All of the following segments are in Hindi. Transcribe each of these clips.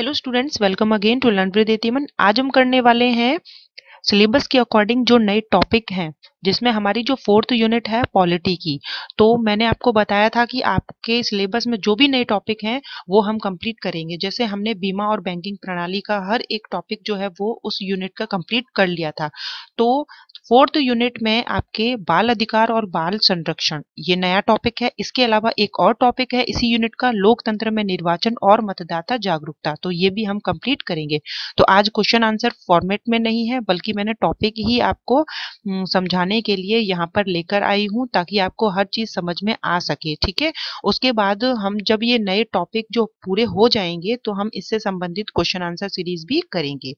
hello students welcome again to learn with एतिमन आज हम करने वाले हैं सिलेबस के अकॉर्डिंग जो नए टॉपिक हैं जिसमें हमारी जो फोर्थ यूनिट है पॉलिटी की तो मैंने आपको बताया था कि आपके सिलेबस में जो भी नए टॉपिक हैं वो हम कंप्लीट करेंगे जैसे हमने बीमा और बैंकिंग प्रणाली का हर एक टॉपिक जो है वो उस यूनिट का कंप्लीट कर लिया था तो फोर्थ यूनिट में आपके बाल अधिकार और बाल संरक्षण ये नया टॉपिक है इसके अलावा एक और टॉपिक है इसी यूनिट का लोकतंत्र में निर्वाचन और मतदाता जागरूकता तो ये भी हम कंप्लीट करेंगे तो आज क्वेश्चन आंसर फॉर्मेट में नहीं है बल्कि मैंने टॉपिक ही आपको हम्म, समझाने के लिए यहाँ पर लेकर आई हूँ ताकि आपको हर चीज समझ में आ सके ठीक है उसके बाद हम जब ये नए टॉपिक जो पूरे हो जाएंगे तो हम इससे संबंधित क्वेश्चन आंसर सीरीज भी करेंगे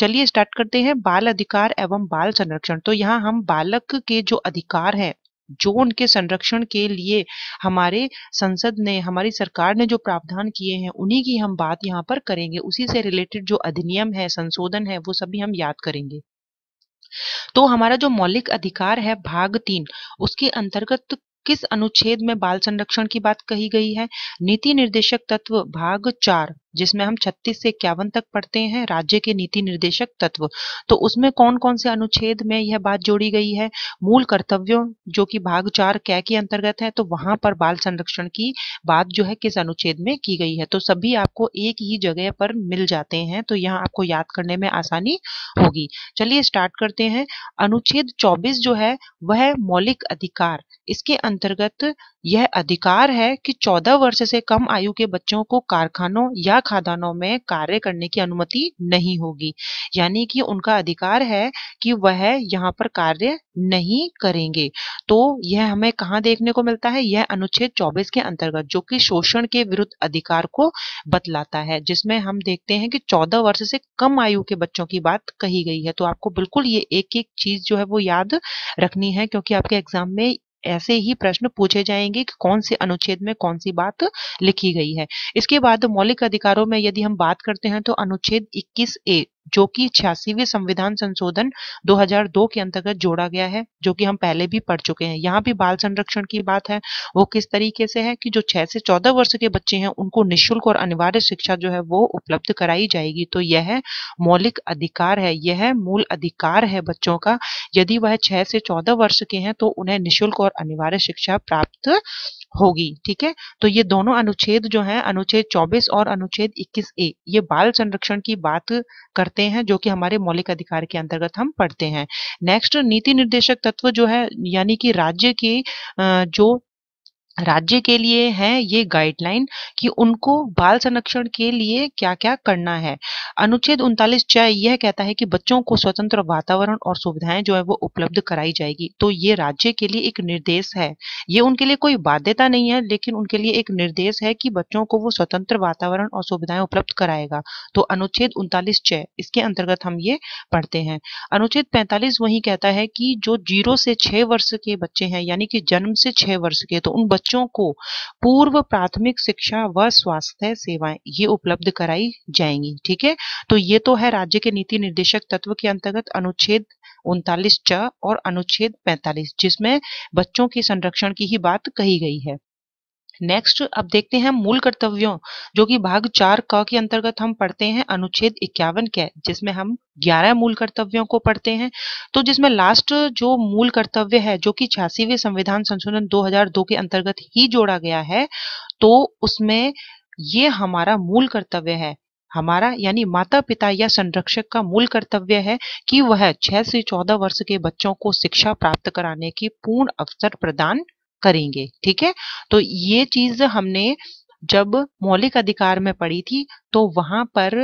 चलिए स्टार्ट करते हैं बाल अधिकार एवं बाल संरक्षण तो यहाँ हम बालक के जो अधिकार है जो उनके संरक्षण के लिए हमारे संसद ने हमारी सरकार ने जो प्रावधान किए हैं उन्हीं की हम बात यहाँ पर करेंगे उसी से रिलेटेड जो अधिनियम है संशोधन है वो सभी हम याद करेंगे तो हमारा जो मौलिक अधिकार है भाग तीन उसके अंतर्गत किस अनुच्छेद में बाल संरक्षण की बात कही गई है नीति निर्देशक तत्व भाग चार जिसमें हम 36 से इक्यावन तक पढ़ते हैं राज्य के नीति निर्देशक तत्व तो उसमें कौन कौन से अनुच्छेद में यह बात जोड़ी गई है मूल कर्तव्यों जो कि भाग चार कै के अंतर्गत है तो वहां पर बाल संरक्षण की बात जो है किस अनुच्छेद में की गई है तो सभी आपको एक ही जगह पर मिल जाते हैं तो यहाँ आपको याद करने में आसानी होगी चलिए स्टार्ट करते हैं अनुच्छेद चौबीस जो है वह मौलिक अधिकार इसके अंतर्गत यह अधिकार है कि 14 वर्ष से कम आयु के बच्चों को कारखानों या खादानों में कार्य करने की अनुमति नहीं होगी यानी कि उनका अधिकार है कि वह यहाँ पर कार्य नहीं करेंगे तो यह हमें कहाँ देखने को मिलता है यह अनुच्छेद 24 के अंतर्गत जो कि शोषण के विरुद्ध अधिकार को बतलाता है जिसमें हम देखते हैं कि 14 वर्ष से कम आयु के बच्चों की बात कही गई है तो आपको बिल्कुल ये एक एक चीज जो है वो याद रखनी है क्योंकि आपके एग्जाम में ऐसे ही प्रश्न पूछे जाएंगे कि कौन से अनुच्छेद में कौन सी बात लिखी गई है इसके बाद मौलिक अधिकारों में यदि हम बात करते हैं तो अनुच्छेद इक्कीस ए जो कि छियासीवी संविधान संशोधन 2002 के अंतर्गत जोड़ा गया है जो कि हम पहले भी पढ़ चुके हैं यहाँ भी बाल संरक्षण की बात है वो किस तरीके से है कि जो छह से चौदह वर्ष के बच्चे हैं उनको निःशुल्क और अनिवार्य शिक्षा जो है वो उपलब्ध कराई जाएगी तो यह मौलिक अधिकार है यह मूल अधिकार है बच्चों का यदि वह छह से चौदह वर्ष के हैं तो उन्हें निःशुल्क और अनिवार्य शिक्षा प्राप्त होगी ठीक है तो ये दोनों अनुच्छेद जो है अनुच्छेद 24 और अनुच्छेद 21 ए ये बाल संरक्षण की बात करते हैं जो कि हमारे मौलिक अधिकार के अंतर्गत हम पढ़ते हैं नेक्स्ट नीति निर्देशक तत्व जो है यानी कि राज्य की जो राज्य के लिए है ये गाइडलाइन कि उनको बाल संरक्षण के लिए क्या क्या करना है अनुच्छेद उनतालीस चाय यह कहता है कि बच्चों को स्वतंत्र वातावरण और सुविधाएं जो है वो उपलब्ध कराई जाएगी तो ये राज्य के लिए एक निर्देश है ये उनके लिए कोई बाध्यता नहीं है लेकिन उनके लिए एक निर्देश है कि बच्चों को वो स्वतंत्र वातावरण और सुविधाएं उपलब्ध कराएगा तो अनुच्छेद उनतालीस चय इसके अंतर्गत हम ये पढ़ते हैं अनुच्छेद पैंतालीस वही कहता है कि जो जीरो से छह वर्ष के बच्चे हैं यानी कि जन्म से छह वर्ष के तो उन बच्चों को पूर्व प्राथमिक शिक्षा व स्वास्थ्य सेवाएं ये उपलब्ध कराई जाएंगी ठीक है तो ये तो है राज्य के नीति निर्देशक तत्व के अंतर्गत अनुच्छेद उनतालीस च और अनुच्छेद 45 जिसमें बच्चों के संरक्षण की ही बात कही गई है नेक्स्ट अब देखते हैं मूल कर्तव्यों जो कि भाग चार क के अंतर्गत हम पढ़ते हैं अनुच्छेद इक्यावन के जिसमें हम ग्यारह मूल कर्तव्यों को पढ़ते हैं तो जिसमें लास्ट जो मूल कर्तव्य है जो कि छियासीवें संविधान संशोधन 2002 के अंतर्गत ही जोड़ा गया है तो उसमें ये हमारा मूल कर्तव्य है हमारा यानी माता पिता या संरक्षक का मूल कर्तव्य है कि वह 6 से 14 वर्ष के बच्चों को शिक्षा प्राप्त कराने की पूर्ण अवसर प्रदान करेंगे ठीक है तो ये चीज हमने जब मौलिक अधिकार में पढ़ी थी तो वहां पर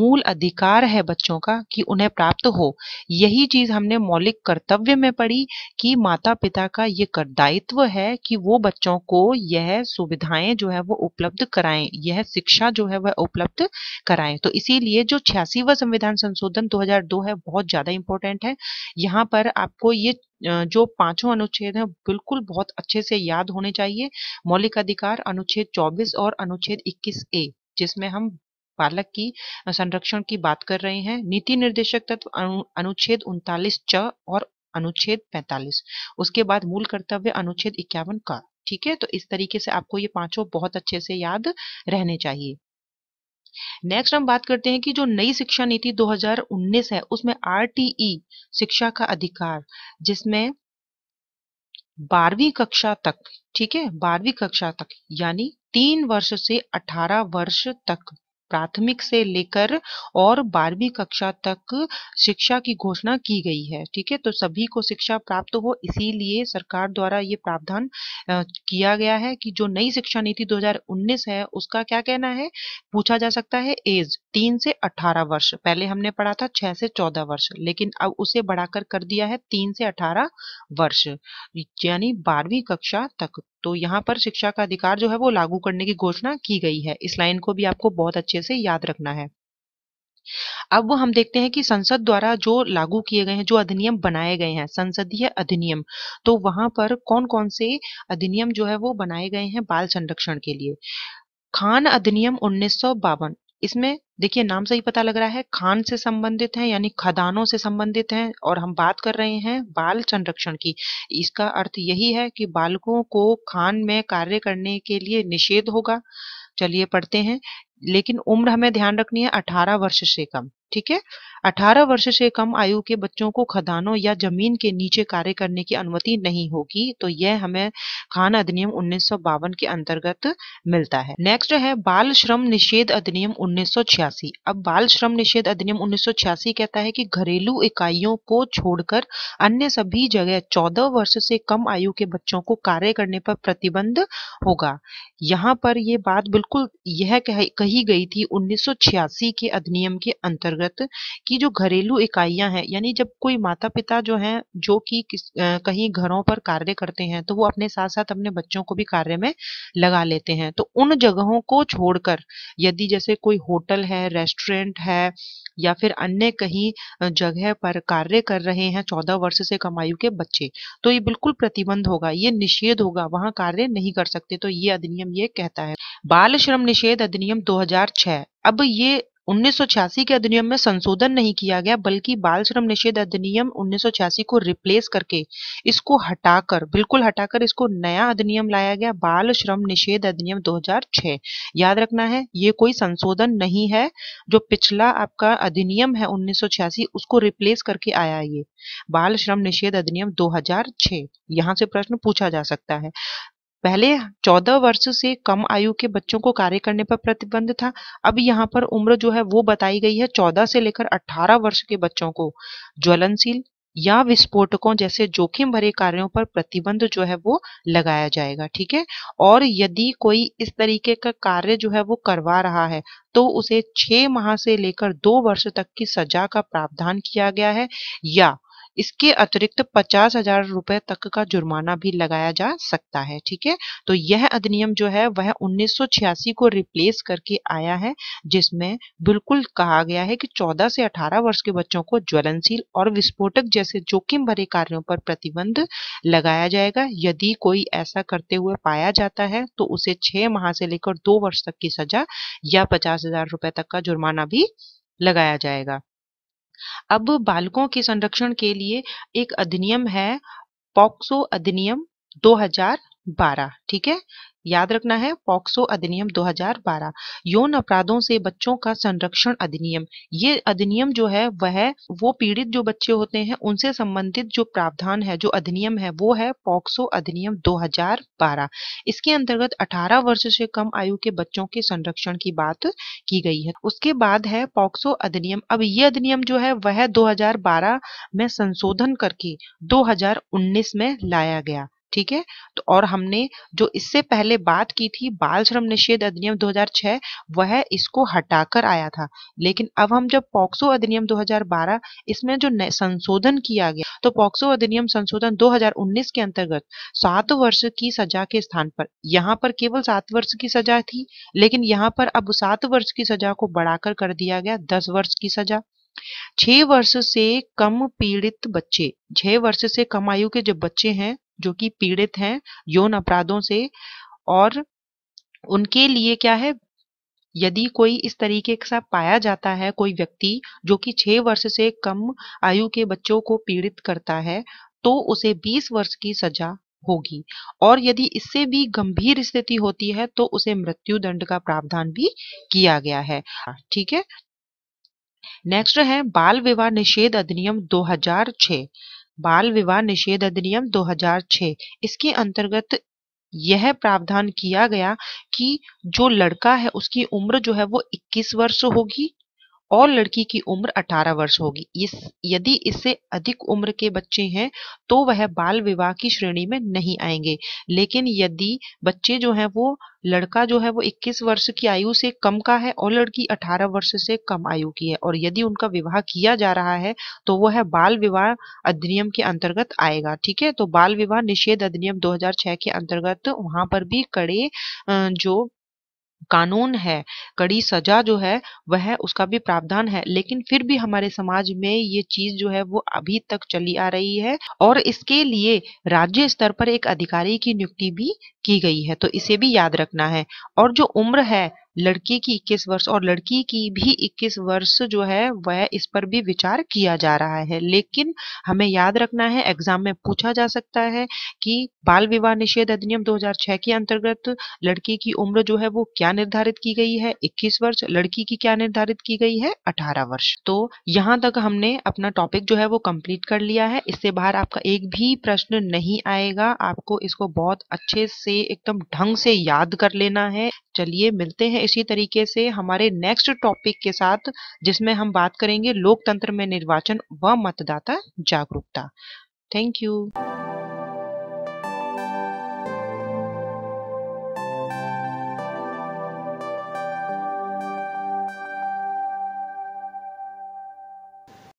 मूल अधिकार है बच्चों का कि उन्हें प्राप्त हो यही चीज हमने मौलिक कर्तव्य में पढ़ी कि माता पिता का ये कर दायित्व है कि वो बच्चों को यह सुविधाएं जो है वो उपलब्ध कराएं यह शिक्षा जो है वह उपलब्ध कराएं तो इसीलिए जो छियासीवा संविधान संशोधन 2002 है बहुत ज्यादा इंपॉर्टेंट है यहाँ पर आपको ये जो पांचों अनुच्छेद हैं बिल्कुल बहुत अच्छे से याद होने चाहिए मौलिक अधिकार अनुच्छेद 24 और अनुच्छेद 21 ए जिसमें हम बालक की संरक्षण की बात कर रहे हैं नीति निर्देशक तत्व अनुच्छेद उनतालीस च और अनुच्छेद 45 उसके बाद मूल कर्तव्य अनुच्छेद इक्यावन का ठीक है तो इस तरीके से आपको ये पांचों बहुत अच्छे से याद रहने चाहिए नेक्स्ट हम बात करते हैं कि जो नई शिक्षा नीति 2019 है उसमें आरटीई शिक्षा का अधिकार जिसमें बारहवीं कक्षा तक ठीक है बारहवीं कक्षा तक यानी तीन वर्ष से अठारह वर्ष तक प्राथमिक से लेकर और बारहवीं कक्षा तक शिक्षा की घोषणा की गई है ठीक है तो सभी को शिक्षा प्राप्त हो इसीलिए सरकार द्वारा ये प्रावधान किया गया है कि जो नई शिक्षा नीति 2019 है उसका क्या कहना है पूछा जा सकता है एज तीन से अठारह वर्ष पहले हमने पढ़ा था छह से चौदह वर्ष लेकिन अब उसे बढ़ाकर कर दिया है तीन से अठारह वर्ष यानी बारहवीं कक्षा तक तो यहाँ पर शिक्षा का अधिकार जो है वो लागू करने की घोषणा की गई है इस लाइन को भी आपको बहुत अच्छे से याद रखना है अब हम देखते हैं कि संसद द्वारा जो लागू किए गए हैं जो अधिनियम बनाए गए हैं संसदीय अधिनियम तो वहां पर कौन कौन से अधिनियम जो है वो बनाए गए हैं बाल संरक्षण के लिए खान अधिनियम उन्नीस इसमें देखिए नाम से ही पता लग रहा है खान से संबंधित है यानी खदानों से संबंधित है और हम बात कर रहे हैं बाल संरक्षण की इसका अर्थ यही है कि बालकों को खान में कार्य करने के लिए निषेध होगा चलिए पढ़ते हैं लेकिन उम्र हमें ध्यान रखनी है अठारह वर्ष से कम ठीक है 18 वर्ष से कम आयु के बच्चों को खदानों या जमीन के नीचे कार्य करने की अनुमति नहीं होगी तो यह हमें खान अधिनियम उन्नीस के अंतर्गत मिलता है नेक्स्ट है बाल श्रम निषेध अधिनियम उन्नीस अब बाल श्रम निषेध अधिनियम उन्नीस कहता है कि घरेलू इकाइयों को छोड़कर अन्य सभी जगह 14 वर्ष से कम आयु के बच्चों को कार्य करने पर प्रतिबंध होगा यहाँ पर यह बात बिल्कुल यह कही गई थी उन्नीस के अधिनियम के अंतर्गत व्रत की जो घरेलू इकाइयां हैं यानी जब कोई माता पिता जो हैं जो कि कहीं घरों पर कार्य करते हैं तो वो अपने साथ साथ अपने बच्चों को भी कार्य में लगा लेते हैं तो उन जगहों को छोड़कर यदि जैसे कोई होटल है रेस्टोरेंट है या फिर अन्य कहीं जगह पर कार्य कर रहे हैं चौदह वर्ष से कम आयु के बच्चे तो ये बिल्कुल प्रतिबंध होगा ये निषेध होगा वहां कार्य नहीं कर सकते तो ये अधिनियम ये कहता है बाल श्रम निषेध अधिनियम 2006 अब ये 1986 के अधिनियम में संशोधन नहीं किया गया बल्कि बाल श्रम निषेध अधिनियम 1986 को रिप्लेस करके इसको हटाकर बिल्कुल हटाकर इसको नया अधिनियम लाया गया बाल श्रम निषेध अधिनियम 2006 याद रखना है ये कोई संशोधन नहीं है जो पिछला आपका अधिनियम है 1986 उसको रिप्लेस करके आया ये बाल श्रम निषेध अधिनियम दो हजार से प्रश्न पूछा जा सकता है पहले 14 वर्ष से कम आयु के बच्चों को कार्य करने पर प्रतिबंध था अब यहाँ पर उम्र जो है वो बताई गई है 14 से लेकर 18 वर्ष के बच्चों को ज्वलनशील या विस्फोटकों जैसे जोखिम भरे कार्यों पर प्रतिबंध जो है वो लगाया जाएगा ठीक है और यदि कोई इस तरीके का कार्य जो है वो करवा रहा है तो उसे छह माह से लेकर दो वर्ष तक की सजा का प्रावधान किया गया है या इसके अतिरिक्त पचास हजार रुपए तक का जुर्माना भी लगाया जा सकता है ठीक है तो यह अधिनियम जो है वह 1986 को रिप्लेस करके आया है जिसमें बिल्कुल कहा गया है कि 14 से 18 वर्ष के बच्चों को ज्वलनशील और विस्फोटक जैसे जोखिम भरे कार्यों पर प्रतिबंध लगाया जाएगा यदि कोई ऐसा करते हुए पाया जाता है तो उसे छह माह से लेकर दो वर्ष तक की सजा या पचास हजार रुपए तक का जुर्माना भी लगाया जाएगा अब बालकों के संरक्षण के लिए एक अधिनियम है पॉक्सो अधिनियम 2012 ठीक है याद रखना है पॉक्सो अधिनियम 2012 यौन अपराधों से बच्चों का संरक्षण अधिनियम ये अधिनियम जो है वह वो पीड़ित जो बच्चे होते हैं उनसे संबंधित जो प्रावधान है जो अधिनियम है वो है पॉक्सो अधिनियम 2012 इसके अंतर्गत 18 वर्ष से कम आयु के बच्चों के संरक्षण की बात की गई है उसके बाद है पॉक्सो अधिनियम अब ये अधिनियम जो है वह दो में संशोधन करके दो में लाया गया ठीक है तो और हमने जो इससे पहले बात की थी बाल श्रम निषेध अधिनियम 2006 वह इसको हटाकर आया था लेकिन अब हम जब पॉक्सो अधिनियम 2012 इसमें जो संशोधन किया गया तो पॉक्सो अधिनियम संशोधन 2019 के अंतर्गत सात वर्ष की सजा के स्थान पर यहाँ पर केवल सात वर्ष की सजा थी लेकिन यहाँ पर अब सात वर्ष की सजा को बढ़ाकर कर दिया गया दस वर्ष की सजा छह वर्ष से कम पीड़ित बच्चे छह वर्ष से कम आयु के जो बच्चे हैं जो कि पीड़ित हैं यौन अपराधों से और उनके लिए क्या है यदि कोई इस तरीके का पाया जाता है कोई व्यक्ति जो कि छह वर्ष से कम आयु के बच्चों को पीड़ित करता है तो उसे बीस वर्ष की सजा होगी और यदि इससे भी गंभीर स्थिति होती है तो उसे मृत्यु दंड का प्रावधान भी किया गया है ठीक है नेक्स्ट है बाल विवाह निषेध अधिनियम 2006 बाल विवाह निषेध अधिनियम 2006 इसके अंतर्गत यह प्रावधान किया गया कि जो लड़का है उसकी उम्र जो है वो 21 वर्ष होगी और लड़की की उम्र 18 वर्ष होगी इस यदि इससे अधिक उम्र के बच्चे हैं तो वह बाल विवाह की श्रेणी में नहीं आएंगे लेकिन यदि बच्चे जो हैं वो लड़का जो है वो 21 वर्ष की आयु से कम का है और लड़की 18 वर्ष से कम आयु की है और यदि उनका विवाह किया जा रहा है तो वह है बाल विवाह अधिनियम के अंतर्गत आएगा ठीक है तो बाल विवाह निषेध अधिनियम 2006 के अंतर्गत वहां पर भी कड़े जो कानून है कड़ी सजा जो है वह उसका भी प्रावधान है लेकिन फिर भी हमारे समाज में ये चीज जो है वो अभी तक चली आ रही है और इसके लिए राज्य स्तर पर एक अधिकारी की नियुक्ति भी की गई है तो इसे भी याद रखना है और जो उम्र है लड़के की 21 वर्ष और लड़की की भी 21 वर्ष जो है वह इस पर भी विचार किया जा रहा है लेकिन हमें याद रखना है एग्जाम में पूछा जा सकता है कि बाल विवाह निषेध अधिनियम 2006 के अंतर्गत लड़की की उम्र जो है वो क्या निर्धारित की गई है 21 वर्ष लड़की की क्या निर्धारित की गई है 18 वर्ष तो यहाँ तक हमने अपना टॉपिक जो है वो कंप्लीट कर लिया है इससे बाहर आपका एक भी प्रश्न नहीं आएगा आपको इसको बहुत अच्छे से एकदम ढंग से याद कर लेना है चलिए मिलते हैं इसी तरीके से हमारे नेक्स्ट टॉपिक के साथ जिसमें हम बात करेंगे लोकतंत्र में निर्वाचन व मतदाता जागरूकता थैंक यू